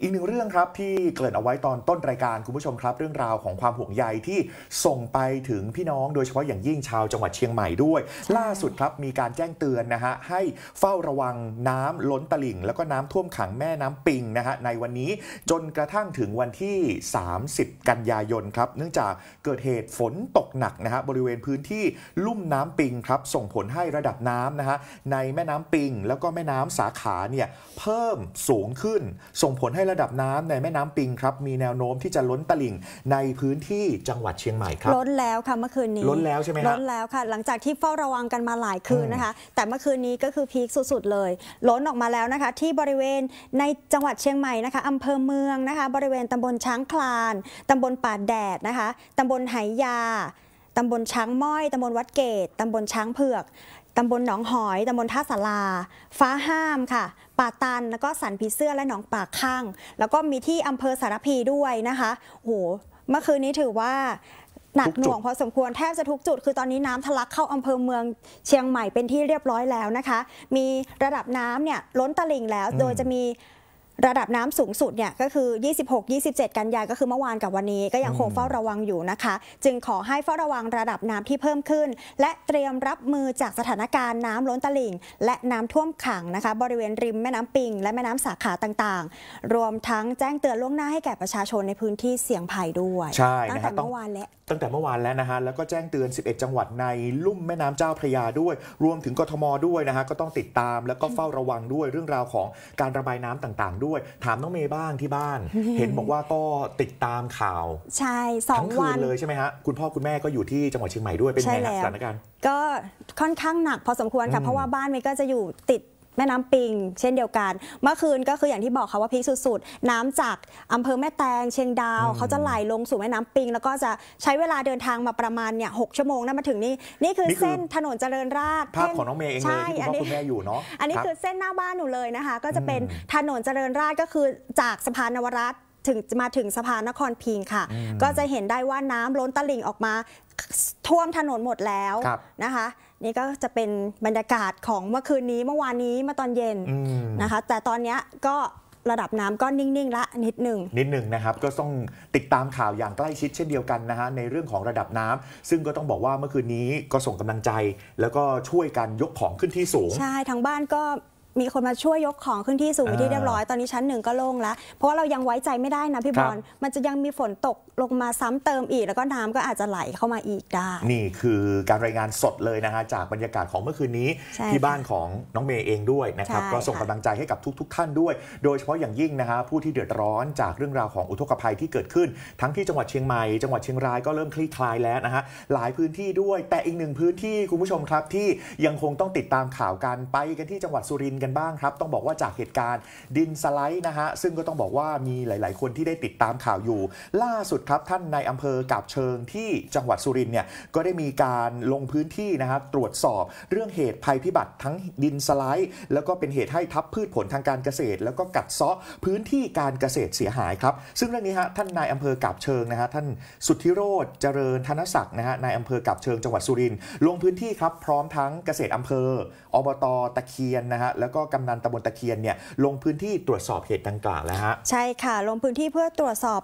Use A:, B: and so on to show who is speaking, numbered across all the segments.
A: อีกหนึ่งเรื่องครับที่เกิดเอาไว้ตอนต้นรายการคุณผู้ชมครับ เรื่องราวของความห่วงใยที่ส่งไปถึงพี่น้อง โดยเฉพาะอย่างยิ่งชาวจังหวัดเชียงใหม่ด้วย ล่าสุดครับมีการแจ้งเตือนนะฮะให้เฝ้าระวังน้ำล้นตลิ่ง แล้วก็น้ำท่วมขังแม่น้ำปิงนะฮะในวันนี้จนกระทั่งถึงวันที่ 30 กันยายนครับเนื่องจากเกิดเหตุฝนตกหนักนะฮะบริเวณพื้นที่ลุ่มน้ำปิงครับส่งผลให้ระดับน้ำนะฮะในแม่น้ำปิง แล้วก็แม่น้ำสาขาเนี่ยเพิ่มสูงขึ้น ส่งผลให้ระดับน้ำในแม่น้ำปิงครับมีแนวโน้มที่จะล้นตลิ่งในพื้นที่จังหวัดเชียงใหม่ครับล้น
B: แล้วค่ะเมื่อคืนนี้ล้นแล้วใช่ไหมล้นแล้วค่ะ หลังจากที่เฝ้าระวังกันมาหลายคืนนะคะ แต่เมื่อคืนนี้ก็คือพีคสุดๆเลย ล้นออกมาแล้วนะคะที่บริเวณในจังหวัดเชียงใหม่นะคะอำเภอเมืองนะคะ บริเวณตำบลช้างคลานตำบลป่าแดดนะคะตำบลไหยาตำบลช้างม้อยตำบลวัดเกตตำบลช้างเผือกตำบลหนองหอย ตำบลท่าสาราฟ้าห้ามค่ะ ป่าตัน แล้วก็สันผีเสื้อและหนองปากข้าง แล้วก็มีที่อำเภอสารพีด้วยนะคะโหเมื่อคืนนี้ถือว่า หนักหน่วงพอสมควรแทบจะทุกจุด คือตอนนี้น้ำทะลักเข้าอำเภอเมืองเชียงใหม่เป็นที่เรียบร้อยแล้วนะคะ มีระดับน้ำเนี่ยล้นตลิ่งแล้ว โดยจะมีระดับน้ำสูงสุดเนี่ยก็คือ26-27 กันยายก็คือเมื่อวานกับวันนี้ก็ยังคงเฝ้าระวังอยู่นะคะ จึงขอให้เฝ้าระวังระดับน้ำที่เพิ่มขึ้น และเตรียมรับมือจากสถานการณ์น้ำล้นตลิ่งและน้ำท่วมขังนะคะ บริเวณริมแม่น้ำปิงและแม่น้ำสาขาต่าง ๆ รวมทั้งแจ้งเตือนล่วงหน้าให้แก่ประชาชนในพื้นที่เสี่ยงภัยด้วยใช่ตั้งแต่เมื่อวานแล้ว
A: ตั้งแต่เมื่อวานแล้วนะฮะแล้วก็แจ้งเตือน 11 จังหวัดใน ลุ่มแม่น้ำเจ้าพระยาด้วยรวมถึงกทมด้วยนะฮะก็ต้องติดตามแล้วก็เฝ้าระวังด้วยเรื่องราวของการระบายน้ำต่างๆด้วย้วยถามน้องเมย์บ้างที่บ้านเห็นบอกว่าก็ติดตามข่าว
B: ใช่สองวันเล
A: ยใช่ไหมฮะ คุณพ่อคุณแม่ก็อยู่ที่จังหวัดเชียงใหม่ด้วยเป็นไงสถานการณ์
B: ก็ค่อนข้างหนักพอสมควรค่ะเพราะว่าบ้านเมย์ก็จะอยู่ติดแม่น้ำปิงเช่นเดียวกัน เมื่อคืนก็คืออย่างที่บอกค่ะว่าพีคสุด ๆ น้ำจากอำเภอแม่แตงเชียงดาวเขาจะไหลลงสู่แม่น้ำปิงแล้วก็จะใช้เวลาเดินทางมาประมาณเนี่ยหชั่วโมงนั่นมาถึงนี่นี่คือเส้นถนนเจริญราษฎร์ภาพของน้องเมย์เองเลยที่คุณพ่อคุณแม่อยู่เนาะอันนี้คือเส้นหน้าบ้านหนูเลยนะคะ ก็จะเป็นถนนเจริญราษฎร์ก็คือจากสะพานนวรัตถึงมาถึงสะพานนครพิงค่ะ ก็จะเห็นได้ว่าน้ำล้นตลิ่งออกมา ท่วมถนนหมดแล้วนะคะนี่ก็จะเป็นบรรยากาศของเมื่อคืนนี้เมื่อวานนี้เมื่อตอนเย็นนะคะ แต่ตอนนี้ก็ระดับน้ำก็นิ่งๆละนิดหนึ่ง
A: นิดหนึ่งนะครับ ก็ต้องติดตามข่าวอย่างใกล้ชิดเช่นเดียวกันนะฮะในเรื่องของระดับน้ำ ซึ่งก็ต้องบอกว่าเมื่อคืนนี้ก็ส่งกำลังใจ แล้วก็ช่วยกันยกของขึ้นที่สูงใช
B: ่ทางบ้านก็มีคนมาช่วยยกของขึ้นที่สูงที่เรียบร้อยตอนนี้ชั้นหนึ่งก็โล่งแล้ว เพราะว่าเรายังไว้ใจไม่ได้นะพี่บอลมันจะยังมีฝนตกลงมาซ้ำเติมอีกแล้วก็น้ำก็อาจจะไหลเข้ามาอีกได้
A: นี่คือการรายงานสดเลยนะฮะจากบรรยากาศของเมื่อคืนนี้ ที่บ้านของน้องเมย์เองด้วยนะครับก็ส่งกำลังใจให้กับทุก ๆท่านด้วย โดยเฉพาะอย่างยิ่งนะฮะผู้ที่เดือดร้อนจากเรื่องราวของอุทกภัยที่เกิดขึ้น ทั้งที่จังหวัดเชียงใหม่จังหวัดเชียงรายก็เริ่มคลี่คลายแล้วนะฮะหลายพื้นที่ด้วยแต่อีกหนึ่งพื้นที่คุณผู้ชมครับที่ยังคงต้องติดตามข่าวกันไปกันที่จังหวัดสุรินทร์กันกันบ้างครับต้องบอกว่าจากเหตุการณ์ดินสไลด์นะฮะซึ่งก็ต้องบอกว่ามีหลาย ๆ คนที่ได้ติดตามข่าวอยู่ ล่าสุดครับท่านนายอำเภอกาบเชิงที่จังหวัดสุรินเนี่ยก็ได้มีการลงพื้นที่นะฮะตรวจสอบเรื่องเหตุภัยพิบัติทั้งดินสไลด์ แล้วก็เป็นเหตุให้ทับพืชผลทางการเกษตร แล้วก็กัดเซาะพื้นที่การเกษตรเสียหายครับซึ่งเรื่องนี้ฮะท่านนายอำเภอกาบเชิงนะฮะท่านสุทธิโรธเจริญธนศักดิ์นะฮะนายอำเภอกาบเชิงจังหวัดสุรินลงพื้นที่ครับพร้อมทั้งเกษตรอำเภอ อบต ตะเคียนนะฮะแล้วก็ก็กำนันตำบลตะเคียนเนี่ย ลงพื้นที่ตรวจสอบเหตุดังกล่าวแล้วฮะ
B: ใช่ค่ะ ลงพื้นที่เพื่อตรวจสอบ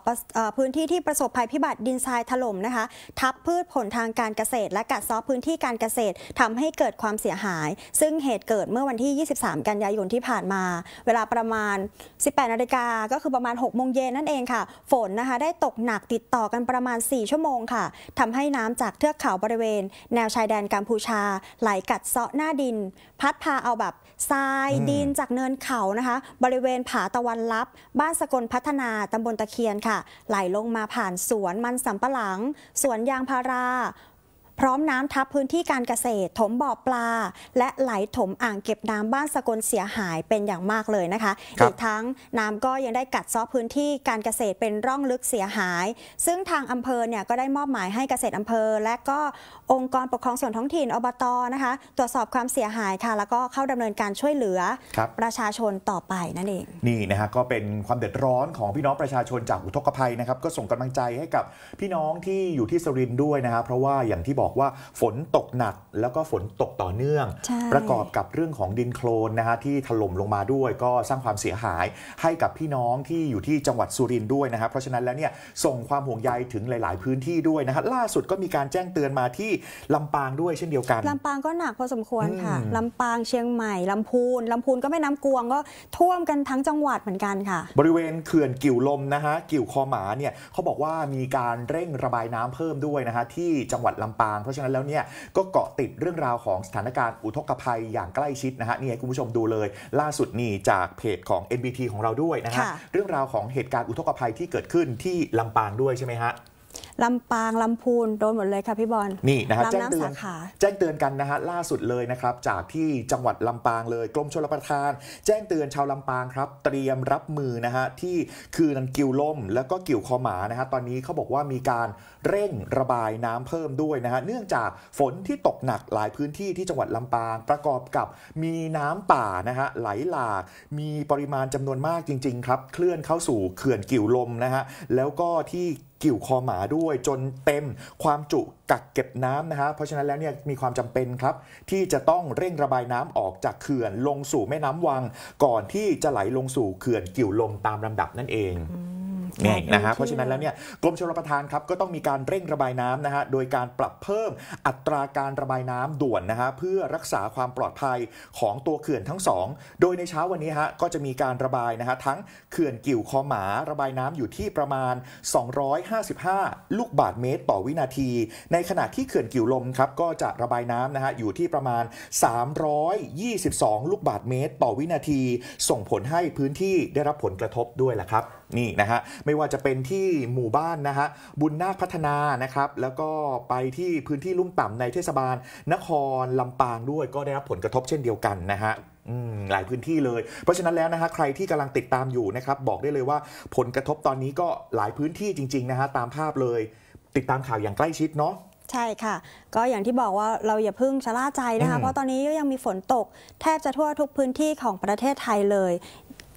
B: พื้นที่ที่ประสบภัยพิบัติดินทรายถล่มนะคะ ทับพืชผลทางการเกษตร และกัดเซาะพื้นที่การเกษตร ทำให้เกิดความเสียหาย ซึ่งเหตุเกิดเมื่อวันที่ 23 กันยายนที่ผ่านมา เวลาประมาณ 18 นาฬิกาก็คือประมาณ6โมงเย็นนั่นเองค่ะ ฝนนะคะได้ตกหนักติดต่อกันประมาณ 4 ชั่วโมงค่ะ ทำให้น้ำจากเทือกเขาบริเวณ แนวชายแดนกัมพูชาไหลกัดเซาะหน้าดิน พัดพาเอาแบบทรายายดินจากเนินเขานะคะ บริเวณผาตะวันลับ บ้านสกลพัฒนาตำบลตะเคียนค่ะ ไหลลงมาผ่านสวนมันสำปะหลัง สวนยางพาราพร้อมน้ำทับพื้นที่การเกษตรถมบ่อปลา และไหลถมอ่างเก็บน้ำบ้านสกลเสียหายเป็นอย่างมากเลยนะคะคอีกทั้งน้ำก็ยังได้กัดซอะพื้นที่การเกษตรเป็นร่องลึกเสียหาย ซึ่งทางอำเภอเนี่ยก็ได้มอบหมายให้เกษตรอำเภอ และก็องค์กรปกครองส่วนท้องถิ่นอบตนะคะ ตรวจสอบความเสียหายค่ะแล้วก็เข้าดำเนินการช่วยเหลือรประชาชนต่อไปนั่นเอง
A: นี่นะฮะก็เป็นความเดือดร้อนของพี่น้องประชาชนจากอุทกภัยนะครับก็ส่งกำลังใจให้กับพี่น้องที่อยู่ที่สรินด้วยนะัะเพราะว่าอย่างที่บอกบอกว่าฝนตกหนักแล้วก็ฝนตกต่อเนื่อง ประกอบกับเรื่องของดินโคลนนะฮะที่ถล่มลงมาด้วยก็สร้างความเสียหายให้กับพี่น้องที่อยู่ที่จังหวัดสุรินทร์ด้วยนะครับเพราะฉะนั้นแล้วเนี่ยส่งความห่วงใยถึงหลาย ๆ พื้นที่ด้วยนะฮะล่าสุดก็มีการแจ้งเตือนมาที่ลำปางด้วยเช่นเดียวกันล
B: ำปางก็หนักพอสมควรค่ะลำปางเชียงใหม่ลำพูนลำพูนก็แม่น้ำกวง ก็ท่วมกันทั้งจังหวัดเหมือนกันค่ะ
A: บริเวณเขื่อนกิ่วลมนะฮะกิ่วคอหมาเนี่ยเขาบอกว่ามีการเร่งระบายน้ำเพิ่มด้วยนะฮะที่จังหวัดลำปางางเพราะฉะนั้นแล้วเนี่ยก็เกาะติดเรื่องราวของสถานการณ์อุทกภัยอย่างใกล้ชิดนะฮะนี่ให้คุณผู้ชมดูเลยล่าสุดนี่จากเพจของ NBT ของเราด้วยนะฮะเรื่องราวของเหตุการณ์อุทกภัยที่เกิดขึ้นที่ลำปางด้วยใช่ไหมฮะ
B: ลำปางลำพูนโดนหมดเลยค่ะพี่บอลนี่
A: นะฮะแจ้งเตือนแจ้งเตือนกันนะฮะล่าสุดเลยนะครับ จากที่จังหวัดลำปางเลยกรมชลประทาน แจ้งเตือนชาวลำปางครับเตรียมรับมือนะฮะที่คือนันกิวล่มแล้วก็กิวคอหมานะฮะตอนนี้เขาบอกว่ามีการเร่งระบายน้ำเพิ่มด้วยนะฮะเนื่องจากฝนที่ตกหนักหลายพื้นที่ที่จังหวัดลำปางประกอบกับมีน้ำป่านะฮะไหลหลากมีปริมาณจำนวนมากจริงๆครับเคลื่อนเข้าสู่เขื่อนกิ่วลมนะฮะแล้วก็ที่กิ่วคอหมาด้วย้วยจนเต็มความจุกักเก็บน้ำนะฮะเพราะฉะนั้นแล้วเนี่ยมีความจำเป็นครับ ที่จะต้องเร่งระบายน้ำออกจากเขื่อนลงสู่แม่น้ำวัง ก่อนที่จะไหลลงสู่เขื่อนกิ่วลมตามลำดับนั่นเองนี่นะฮะเพราะฉะนั้นแล้วเนี่ยกรมชลประทานครับก็ต้องมีการเร่งระบายน้ำนะฮะโดยการปรับเพิ่มอัตราการระบายน้ำด่วนนะฮะเพื่อรักษาความปลอดภัยของตัวเขื่อนทั้งสองโดยในเช้าวันนี้ฮะก็จะมีการระบายนะฮะทั้งเขื่อนกิ่วคอหมาระบายน้ำอยู่ที่ประมาณ 255 ลูกบาทเมตรต่อวินาที ในขณะที่เขื่อนกิ่วลมครับก็จะระบายน้ำนะฮะอยู่ที่ประมาณ 322 ลูกบาทเมตรต่อวินาที ส่งผลให้พื้นที่ได้รับผลกระทบด้วยแหละครับนี่นะฮะไม่ว่าจะเป็นที่หมู่บ้านนะฮะบุญนาคพัฒนานะครับ แล้วก็ไปที่พื้นที่ลุ่มต่ำในเทศบาล นครลำปางด้วยก็ได้รับผลกระทบเช่นเดียวกันนะฮะหลายพื้นที่เลย เพราะฉะนั้นแล้วนะฮะใครที่กำลังติดตามอยู่นะครับบอกได้เลยว่า ผลกระทบตอนนี้ก็หลายพื้นที่จริงๆนะฮะตามภาพเลยติดตามข่าวอย่างใกล้ชิดเนาะ
B: ใช่ค่ะ ก็อย่างที่บอกว่าเราอย่าพึ่งชะล่าใจนะคะ เพราะตอนนี้ยังมีฝนตก แทบจะทั่วทุกพื้นที่ของประเทศไทยเลย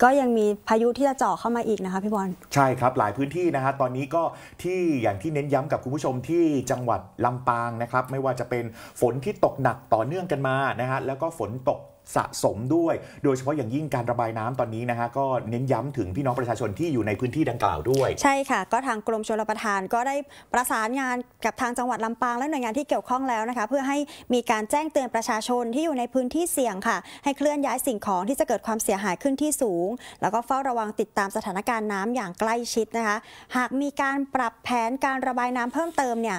B: ก็ยังมีพายุที่จะเจาะเข้ามาอีกนะคะพี่บอล
A: ใช่ครับ หลายพื้นที่นะฮะตอนนี้ก็ที่อย่างที่เน้นย้ำกับคุณผู้ชมที่จังหวัดลำปางนะครับ ไม่ว่าจะเป็นฝนที่ตกหนักต่อเนื่องกันมานะฮะแล้วก็ฝนตกสะสมด้วยโดยเฉพาะอย่างยิ่งการระบายน้ำตอนนี้นะคะ ก็เน้นย้ำถึงพี่น้องประชาชนที่อยู่ในพื้นที่ดังกล่าวด้วย ใช
B: ่ค่ะก็ทางกรมชลประทานก็ได้ประสานงานกับทางจังหวัดลำปางและหน่วยงานที่เกี่ยวข้องแล้วนะคะเพื่อให้มีการแจ้งเตือนประชาชนที่อยู่ในพื้นที่เสี่ยงค่ะให้เคลื่อนย้ายสิ่งของที่จะเกิดความเสียหายขึ้นที่สูง แล้วก็เฝ้าระวังติดตามสถานการณ์น้ำอย่างใกล้ชิดนะคะ หากมีการปรับแผนการระบายน้ำเพิ่มเติมเนี่ย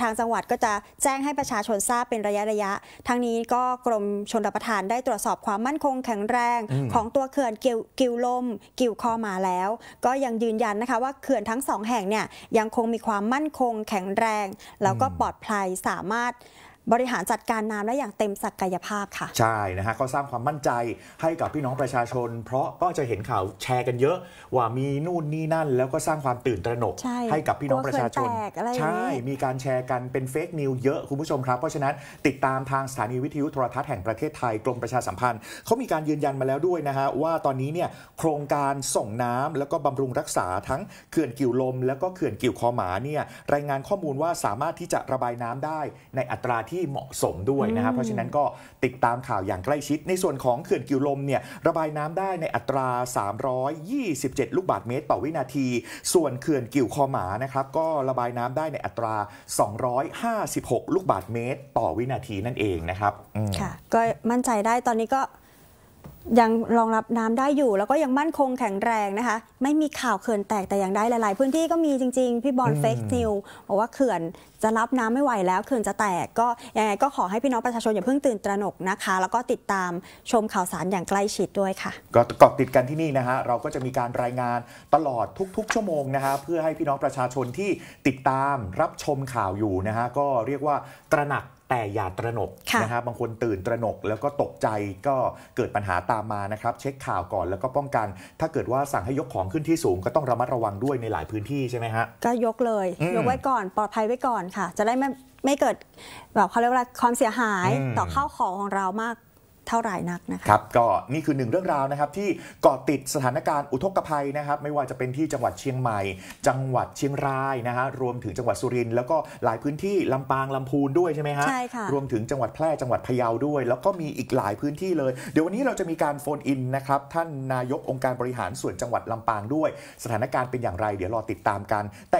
B: ทางจังหวัดก็จะแจ้งให้ประชาชนทราบเป็นระยะระยะทางนี้ก็กรมชลประทานได้ตรวจสอบความมั่นคงแข็งแรงของตัวเขื่อนกิวลมกิวคอมาแล้ว ก็ยังยืนยันนะคะว่าเขื่อนทั้งสองแห่งเนี่ยยังคงมีความมั่นคงแข็งแรง แล้วก็ปลอดภัยสามารถบริหารจัดการน้ำได้อย่างเต็มศักยภาพค่ะ
A: ใช่นะฮะก็สร้างความมั่นใจให้กับพี่น้องประชาชน เพราะก็จะเห็นข่าวแชร์กันเยอะ ว่ามีนู่นนี่นั่น แล้วก็สร้างความตื่นตระหนกใให้กับพี่น้องประชาชนใช่มีการแชร์กันเป็นเฟกนิวเยอะคุณผู้ชมครับเพราะฉะนั้นติดตามทางสถานีวิทยุโทรทัศน์แห่งประเทศไทยกรมประชาสัมพันธ์เขามีการยืนยันมาแล้วด้วยนะฮะว่าตอนนี้เนี่ยโครงการส่งน้ำแล้วก็บำรุงรักษาทั้งเขื่อนกิ่วลม แล้วก็เขื่อนกิ่วคอหมาเนี่ยรายงานข้อมูลว่าสามารถที่จะระบายน้ำได้ในอัตราที่ที่เหมาะสมด้วยนะครับเพราะฉะนั้นก็ติดตามข่าวอย่างใกล้ชิด ในส่วนของเขื่อนกิวลมเนี่ยระบายน้ำได้ในอัตรา 327 ลูกบาทเมตรต่อวินาที ส่วนเขื่อนกิวคอหมานะครับก็ระบายน้ำได้ในอัตรา 256 ลูกบาทเมตรต่อวินาทีนั่นเองนะครับ
B: ค่ะ ก็มั่นใจได้ตอนนี้ก็ยังรองรับน้ำได้อยู่แล้วก็ยังมั่นคงแข็งแรงนะคะ ไม่มีข่าวเขื่อนแตกแต่อย่างใดหลาย ๆ พื้นที่ก็มีจริงๆ พี่บอลเฟกนิวบอกว่าเขื่อนจะรับน้ำไม่ไหวแล้วเขื่อนจะแตกก็ยังไงก็ขอให้พี่น้องประชาชนอย่าเพิ่งตื่นตระหนกนะคะ แล้วก็ติดตามชมข่าวสารอย่างใกล้ชิดด้วยค่ะ
A: ก็เกาะติดกันที่นี่นะฮะเราก็จะมีการรายงานตลอดทุก ๆ ชั่วโมงนะฮะเพื่อให้พี่น้องประชาชนที่ติดตาม รับชมข่าวอยู่นะฮะก็เรียกว่าตระหนักแต่อย่าตระหนกนะครับบางคนตื่นตระหนกแล้วก็ตกใจก็เกิดปัญหาตามมานะครับ เช็คข่าวก่อนแล้วก็ป้องกัน ถ้าเกิดว่าสั่งให้ยกของขึ้นที่สูง ก็ต้องระมัดระวังด้วยในหลายพื้นที่ใช่ไหมฮะ
B: ก็ยกเลยยกไว้ก่อนปลอดภัยไว้ก่อนค่ะ จะได้ไม่ไม่เกิดแบบเขาเรียกว่าความเสียหายต่อข้าวของของเรามากเท่าไรนัก
A: นะครับก็นี่คือหนึ่งเรื่องราวนะครับที่เกาะติดสถานการณ์อุทกภัยนะครับไม่ว่าจะเป็นที่จังหวัดเชียงใหม่ จังหวัดเชียงรายนะฮะรวมถึงจังหวัดสุรินทร์แล้วก็หลายพื้นที่ลำปางลำพูนด้วยใช่ไหมฮะใช่ค่ะรวมถึงจังหวัดแพร่จังหวัดพะเยาด้วย แล้วก็มีอีกหลายพื้นที่เลย เดี๋ยววันนี้เราจะมีการโฟนอินนะครับท่านนายกองค์การบริหารส่วนจังหวัดลำปางด้วย สถานการณ์เป็นอย่างไรเดี๋ยวรอติดตามกันแต่